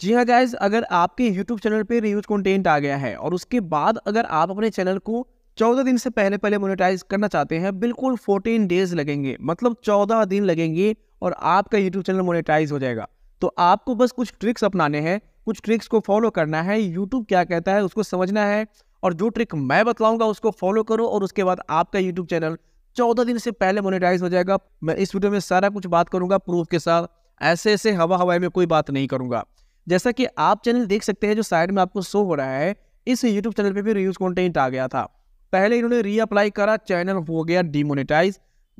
जी हाँ गाइज अगर आपके YouTube चैनल पे रिव्यूज कंटेंट आ गया है और उसके बाद अगर आप अपने चैनल को 14 दिन से पहले पहले मोनेटाइज करना चाहते हैं बिल्कुल 14 डेज लगेंगे मतलब 14 दिन लगेंगे और आपका YouTube चैनल मोनेटाइज हो जाएगा तो आपको बस कुछ ट्रिक्स अपनाने हैं कुछ ट्रिक्स को फॉलो करना है यूट्यूब क्या कहता है उसको समझना है और जो ट्रिक मैं बताऊँगा उसको फॉलो करो और उसके बाद आपका यूट्यूब चैनल चौदह दिन से पहले मोनेटाइज हो जाएगा मैं इस वीडियो में सारा कुछ बात करूँगा प्रूफ के साथ ऐसे ऐसे हवा हवाई में कोई बात नहीं करूँगा जैसा कि आप चैनल देख सकते हैं जो साइड में आपको शो हो रहा है इस यूट्यूब चैनल पर भी रिव्यूज कॉन्टेंट आ गया था पहले इन्होंने रीअप्लाई करा चैनल हो गया डिमोनिटाइज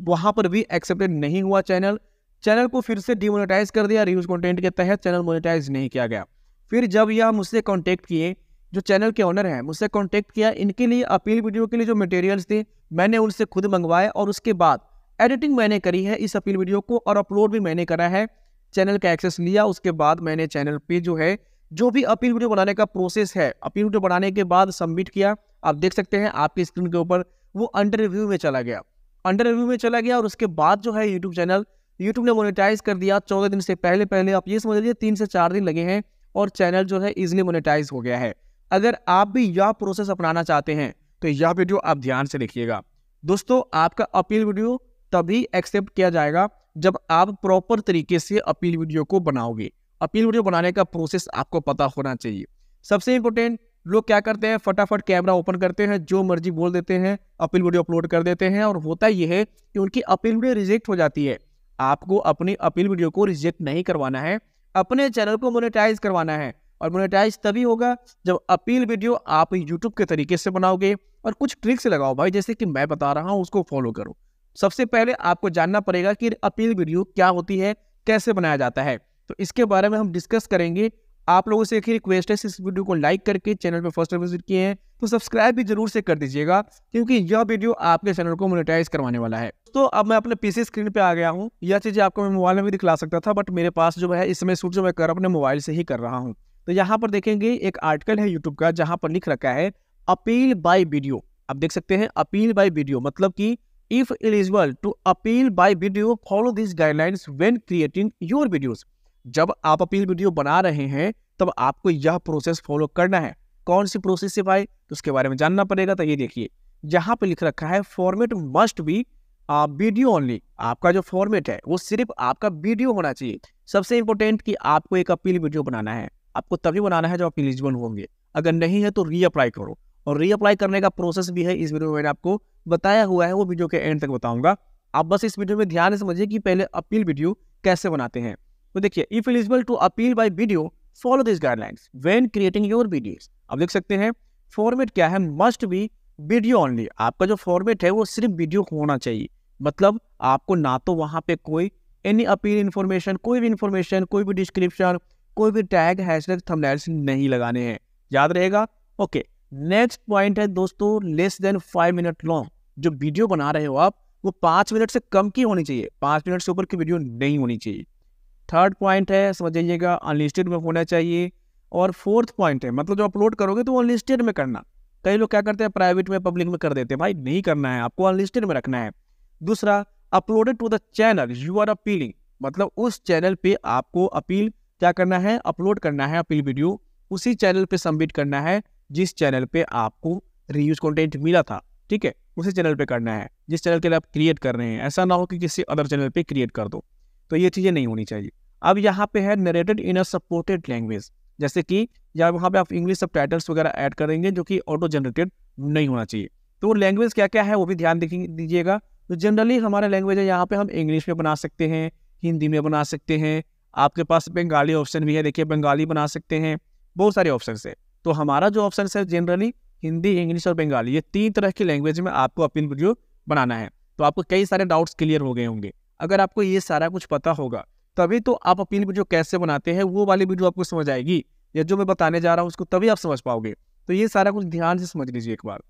वहाँ पर भी एक्सेप्टेड नहीं हुआ चैनल चैनल को फिर से डिमोनिटाइज़ कर दिया रिव्यूज कॉन्टेंट के तहत चैनल मोनिटाइज़ नहीं किया गया फिर जब यह मुझसे कॉन्टेक्ट किए जो चैनल के ऑनर हैं मुझसे कॉन्टेक्ट किया इनके लिए अपील वीडियो के लिए जो मटेरियल्स थे मैंने उनसे खुद मंगवाए और उसके बाद एडिटिंग मैंने करी है इस अपील वीडियो को और अपलोड भी मैंने करा है चैनल का एक्सेस लिया उसके बाद मैंने चैनल पे जो है जो भी अपील वीडियो बनाने का प्रोसेस है अपील वीडियो बनाने के बाद सबमिट किया आप देख सकते हैं आपकी स्क्रीन के ऊपर वो अंडर रिव्यू में चला गया अंडर रिव्यू में चला गया और उसके बाद जो है यूट्यूब चैनल यूट्यूब ने मोनेटाइज कर दिया चौदह दिन से पहले पहले आप ये समझ लीजिए तीन से चार दिन लगे हैं और चैनल जो है इजिली मोनेटाइज हो गया है अगर आप भी यह प्रोसेस अपनाना चाहते हैं तो यह वीडियो आप ध्यान से देखिएगा दोस्तों आपका अपील वीडियो तभी एक्सेप्ट किया जाएगा जब आप प्रॉपर तरीके से अपील वीडियो को बनाओगे अपील वीडियो बनाने का प्रोसेस आपको पता होना चाहिए सबसे इंपॉर्टेंट लोग क्या करते हैं फटाफट कैमरा ओपन करते हैं जो मर्जी बोल देते हैं अपील वीडियो अपलोड कर देते हैं और होता यह है कि उनकी अपील वीडियो रिजेक्ट हो जाती है आपको अपनी अपील वीडियो को रिजेक्ट नहीं करवाना है अपने चैनल को मोनेटाइज करवाना है और मोनेटाइज तभी होगा जब अपील वीडियो आप यूट्यूब के तरीके से बनाओगे और कुछ ट्रिक्स लगाओ भाई जैसे कि मैं बता रहा हूँ उसको फॉलो करो सबसे पहले आपको जानना पड़ेगा कि अपील वीडियो क्या होती है कैसे बनाया जाता है तो इसके बारे में हम डिस्कस करेंगे आप लोगों से एक ही रिक्वेस्ट है इस वीडियो को लाइक करके चैनल पर फर्स्ट विजिट किए हैं तो सब्सक्राइब भी जरूर से कर दीजिएगा क्योंकि यह वीडियो आपके चैनल को मोनेटाइज करवाने वाला है तो अब मैं अपने पीसी स्क्रीन पे आ गया हूँ यह चीज़ें आपको मैं मोबाइल में भी दिखला सकता था बट मेरे पास जो है इस समय सूट जो मैं कर अपने मोबाइल से ही कर रहा हूँ तो यहाँ पर देखेंगे एक आर्टिकल है यूट्यूब का जहाँ पर लिख रखा है अपील बाई वीडियो आप देख सकते हैं अपील बाई वीडियो मतलब की if eligible to appeal by video follow these guidelines when creating your videos जब आप अपील वीडियो बना रहे हैं तब आपको यह प्रोसेस फॉलो करना है कौन सी प्रोसेस से भाई तो उसके बारे में जानना पड़ेगा तो ये देखिए यहाँ पे लिख रखा है format must be video only आपका जो फॉर्मेट है वो सिर्फ आपका वीडियो होना चाहिए सबसे इंपॉर्टेंट कि आपको एक अपील वीडियो बनाना है आपको तभी बनाना है जब आप एलिजिबल होंगे अगर नहीं है तो रीअप्लाई करो और रीअप्लाई करने का प्रोसेस भी है इस वीडियो में मैंने आपको बताया हुआ है वो वीडियो के एंड तक बताऊंगा आप बस इस वीडियो में ध्यान समझिए कि पहले अपील वीडियो कैसे बनाते हैं तो देखिए if eligible to appeal by video follow this guidelines when creating your videos आप देख सकते हैं फॉर्मेट क्या है मस्ट बी वीडियो ऑनली आपका जो फॉर्मेट है वो सिर्फ वीडियो होना चाहिए मतलब आपको ना तो वहाँ पे कोई एनी अपील इन्फॉर्मेशन कोई भी इन्फॉर्मेशन कोई भी डिस्क्रिप्शन कोई भी टैग हैशटैग थंबनेल्स नहीं लगाने हैं याद रहेगा ओके नेक्स्ट पॉइंट है दोस्तों less than five minute long जो वीडियो बना रहे हो आप वो पांच मिनट से कम की होनी चाहिए पांच मिनट से ऊपर की वीडियो नहीं होनी चाहिए थर्ड पॉइंट है समझ जाइएगा अनलिस्टेड में होना चाहिए और फोर्थ पॉइंट है मतलब जो अपलोड करोगे तो अनलिस्टेड में करना कई लोग क्या करते हैं प्राइवेट में पब्लिक में कर देते हैं भाई नहीं करना है आपको अनलिस्टेड में रखना है दूसरा uploaded to the channel you are appealing मतलब उस चैनल पे आपको अपील क्या करना है अपलोड करना है अपील वीडियो उसी चैनल पे सबमिट करना है जिस चैनल पे आपको रिव्यूज कंटेंट मिला था ठीक है उसी चैनल पे करना है जिस चैनल के लिए आप क्रिएट कर रहे हैं ऐसा ना हो कि किसी अदर चैनल पे क्रिएट कर दो तो ये चीज़ें नहीं होनी चाहिए अब यहाँ पे है narrated in a supported language जैसे कि या वहाँ पे आप इंग्लिश सब वगैरह ऐड करेंगे जो कि ऑटो जनरेटेड नहीं होना चाहिए तो लैंग्वेज क्या क्या है वो भी ध्यान दीजिएगा तो जनरली हमारा लैंग्वेज है यहाँ पर हम इंग्लिश में बना सकते हैं हिंदी में बना सकते हैं आपके पास बंगाली ऑप्शन भी है देखिए बंगाली बना सकते हैं बहुत सारे ऑप्शन है तो हमारा जो ऑप्शन है जनरली हिंदी इंग्लिश और बंगाली ये तीन तरह की लैंग्वेज में आपको अपील वीडियो बनाना है तो आपको कई सारे डाउट्स क्लियर हो गए होंगे अगर आपको ये सारा कुछ पता होगा तभी तो आप अपील वीडियो कैसे बनाते हैं वो वाली वीडियो आपको समझ आएगी या जो मैं बताने जा रहा हूँ उसको तभी आप समझ पाओगे तो ये सारा कुछ ध्यान से समझ लीजिए एक बार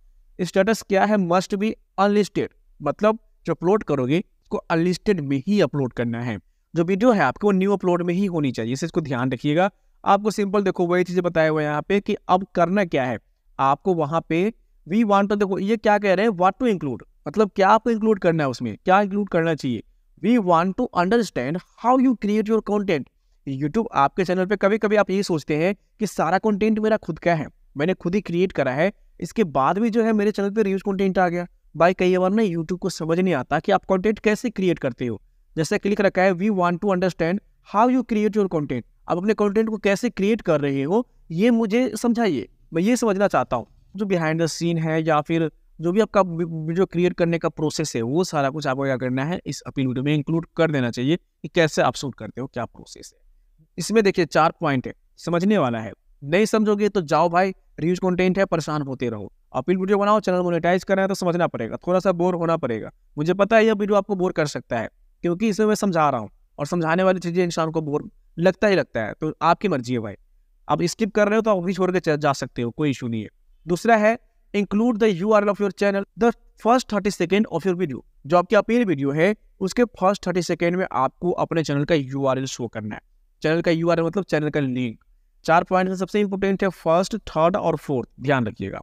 स्टेटस क्या है मस्ट बी अनलिस्टेड मतलब जो अपलोड करोगे उसको अनलिस्टेड में ही अपलोड करना है जो वीडियो है आपको न्यू अपलोड में ही होनी चाहिए इसे इसको ध्यान रखिएगा आपको सिंपल देखो वही चीज़ें बताए हुए यहाँ पे कि अब करना क्या है आपको वहाँ पे वी वॉन्ट टू देखो ये क्या कह रहे हैं वाट टू इंक्लूड मतलब क्या आपको इंक्लूड करना है उसमें क्या इंक्लूड करना चाहिए we want to understand how you create your content YouTube आपके चैनल पर कभी कभी आप ये सोचते हैं कि सारा कॉन्टेंट मेरा खुद का है मैंने खुद ही क्रिएट करा है इसके बाद भी जो है मेरे चैनल पर रिव्यूज कॉन्टेंट आ गया भाई कई बार ना यूट्यूब को समझ नहीं आता कि आप कॉन्टेंट कैसे क्रिएट करते हो जैसे क्लिक रखा है we want to understand how you create your content आप अपने कंटेंट को कैसे क्रिएट कर रहे हो ये मुझे समझाइए मैं ये समझना चाहता हूँ जो बिहाइंड द सीन है या फिर जो भी आपका वीडियो क्रिएट करने का प्रोसेस है वो सारा कुछ आपको क्या करना है इस अपील वीडियो में इंक्लूड कर देना चाहिए कि कैसे आप शूट करते हो क्या प्रोसेस है इसमें देखिए चार पॉइंट है समझने वाला है नहीं समझोगे तो जाओ भाई रीच कंटेंट है परेशान होते रहो अपील वीडियो बनाओ चैनल कर करना है तो समझना पड़ेगा थोड़ा सा बोर होना पड़ेगा मुझे पता है यह वीडियो आपको बोर कर सकता है क्योंकि इसमें मैं समझा रहा हूँ और समझाने वाली चीज़ें इंसान को बोर लगता ही लगता है तो आपकी मर्जी है भाई आप स्किप कर रहे हो तो आप भी छोड़ के जा सकते हो कोई इशू नहीं है दूसरा है include the U R of your channel the first thirty second of your video जो आपकी अपील वीडियो है उसके फर्स्ट थर्टी सेकेंड में आपको अपने चैनल का यू शो करना है चैनल का यू मतलब चैनल का लिंक चार पॉइंट सबसे इंपॉर्टेंट है फर्स्ट थर्ड और फोर्थ ध्यान रखिएगा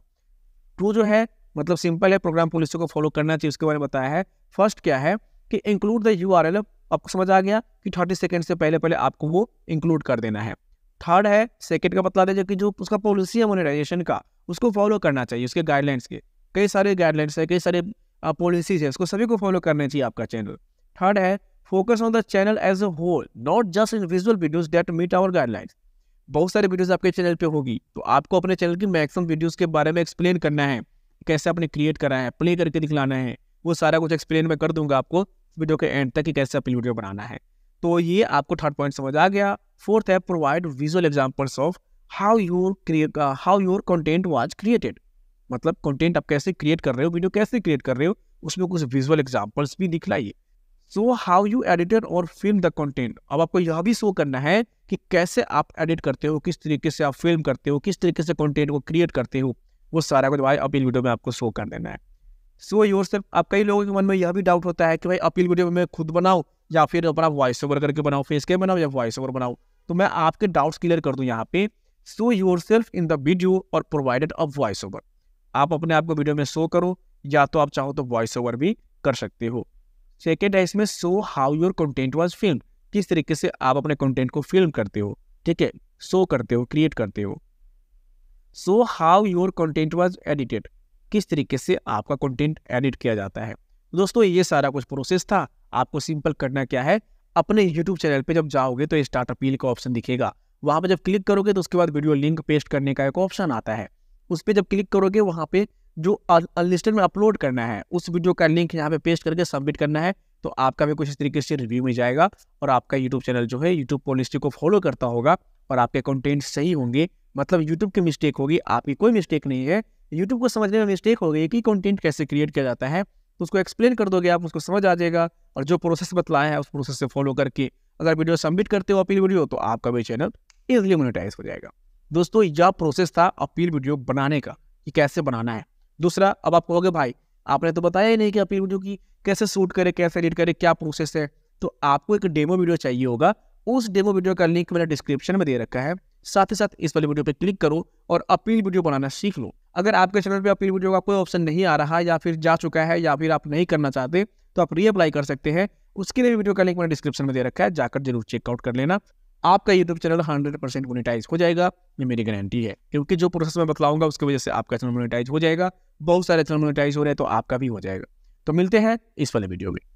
टू जो है मतलब सिंपल है प्रोग्राम पॉलिसी को फॉलो करना चाहिए उसके बारे में बताया है फर्स्ट क्या है कि इंक्लूड द यू आर आपको समझ आ गया कि थर्टी सेकेंड से पहले पहले आपको वो इंक्लूड कर देना है थर्ड है सेकेंड का बता मतलब दें कि जो उसका पॉलिसी है मोनिटाइजेशन का उसको फॉलो करना चाहिए उसके गाइडलाइंस के कई सारे गाइडलाइंस है कई सारे पॉलिसीज है उसको सभी को फॉलो करना चाहिए आपका चैनल थर्ड है focus on the channel as a whole not just in visual videos that meet our guidelines बहुत सारे वीडियोज आपके चैनल पे होगी तो आपको अपने चैनल की मैक्सिमम वीडियोज के बारे में एक्सप्लेन करना है कैसे आपने क्रिएट करा है प्ले करके दिखलाना है वो सारा कुछ एक्सप्लेन मैं कर दूंगा आपको वीडियो के एंड तक कि कैसे अपनी वीडियो बनाना है तो ये आपको थर्ड पॉइंट समझ आ गया फोर्थ है provide visual examples of how your how your content was created मतलब कंटेंट आप कैसे क्रिएट कर रहे हो वीडियो कैसे क्रिएट कर रहे हो उसमें कुछ विजुअल एग्जाम्पल्स भी दिखलाइए सो हाउ यू एडिटेड और फिल्म द कंटेंट अब आपको यह भी शो करना है कि कैसे आप एडिट करते हो किस तरीके से आप फिल्म करते हो किस तरीके से कंटेंट को क्रिएट करते हो वो सारा कुछ भाई अपनी वीडियो में आपको शो कर देना है सो योर सेल्फ अब कई लोगों के मन में यह भी डाउट होता है कि भाई अपील वीडियो मैं खुद बनाऊँ या फिर अपना वॉइस ओवर करके बनाऊँ फेस के बनाऊँ या वॉइस ओवर बनाऊँ तो मैं आपके डाउट्स क्लियर कर दूँ यहाँ पे so yourself in the video और प्रोवाइडेड अ वॉइस ओवर आप अपने आप को वीडियो में शो करो या तो आप चाहो तो वॉइस ओवर भी कर सकते हो सेकेंड है इसमें show how your content was film किस तरीके से आप अपने कंटेंट को फिल्म करते हो ठीक है शो करते हो क्रिएट करते हो so how your content was edited किस तरीके से आपका कंटेंट एडिट किया जाता है दोस्तों ये सारा कुछ प्रोसेस था आपको सिंपल करना क्या है अपने यूट्यूब चैनल पर जब जाओगे तो स्टार्ट अपील का ऑप्शन दिखेगा वहाँ पर जब क्लिक करोगे तो उसके बाद वीडियो लिंक पेस्ट करने का एक ऑप्शन आता है उस पर जब क्लिक करोगे वहाँ पर जो अनलिस्टेड में अपलोड करना है उस वीडियो का लिंक यहाँ पे पेस्ट करके सबमिट करना है तो आपका भी कुछ इस तरीके से रिव्यू मिल जाएगा और आपका यूट्यूब चैनल जो है यूट्यूब पॉलिसी को फॉलो करता होगा और आपके कंटेंट सही होंगे मतलब यूट्यूब की मिस्टेक होगी आपकी कोई मिस्टेक नहीं है यूट्यूब को समझने में मिस्टेक हो गई कि कंटेंट कैसे क्रिएट किया जाता है तो उसको एक्सप्लेन कर दोगे आप उसको समझ आ जाएगा और जो प्रोसेस बतलाया है उस प्रोसेस से फॉलो करके अगर वीडियो सबमिट करते हो अपील वीडियो तो आपका भी चैनल इजली मोनिटाइज हो जाएगा दोस्तों यह प्रोसेस था अपील वीडियो बनाने का कि कैसे बनाना है दूसरा अब आप कहोगे भाई आपने तो बताया ही नहीं कि अपील वीडियो की कैसे शूट करे कैसे एडिट करे क्या प्रोसेस है तो आपको एक डेमो वीडियो चाहिए होगा उस डेमो वीडियो का लिंक मैंने डिस्क्रिप्शन में दे रखा है साथ ही साथ इस वाली वीडियो पर क्लिक करो और अपील वीडियो बनाना सीख लो अगर आपके चैनल पे अपील वीडियो का कोई ऑप्शन नहीं आ रहा या फिर जा चुका है या फिर आप नहीं करना चाहते तो आप रीअप्लाई कर सकते हैं उसके लिए वीडियो का लिंक मैंने डिस्क्रिप्शन में दे रखा है जाकर जरूर चेकआउट कर लेना आपका YouTube channel hundred percent monetise हो जाएगा ये मेरी गारंटी है क्योंकि जो प्रोसेस मैं बताऊंगा उसकी वजह से आपका चैनल मोनिटाइज हो जाएगा बहुत सारे चैनल मोनिटाइज हो रहे हैं तो आपका भी हो जाएगा तो मिलते हैं इस वाले वीडियो में